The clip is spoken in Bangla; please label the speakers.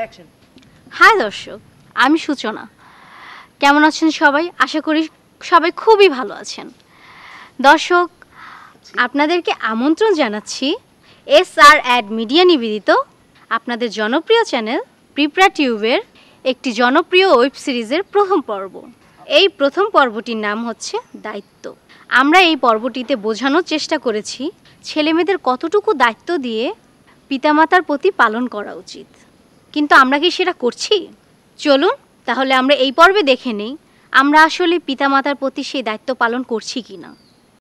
Speaker 1: অ্যাকশন
Speaker 2: হাই দর্শক আমি সূচনা কেমন আছেন সবাই আশা করি সবাই খুবই ভালো আছেন দর্শক আপনাদেরকে আমন্ত্রণ জানাচ্ছি এস আর অ্যাড মিডিয়া নিবেদিত আপনাদের জনপ্রিয় চ্যানেল প্রিপ্রা টিউবের একটি জনপ্রিয় ওয়েব সিরিজের প্রথম পর্ব এই প্রথম পর্বটির নাম হচ্ছে দায়িত্ব আমরা এই পর্বটিতে বোঝানোর চেষ্টা করেছি ছেলেমেয়েদের কতটুকু দায়িত্ব দিয়ে পিতামাতার প্রতি পালন করা উচিত কিন্তু আমরা কি সেটা করছি চলুন তাহলে আমরা এই পর্বে দেখে নেই আমরা আসলে পিতামাতার প্রতি সেই দায়িত্ব পালন করছি কিনা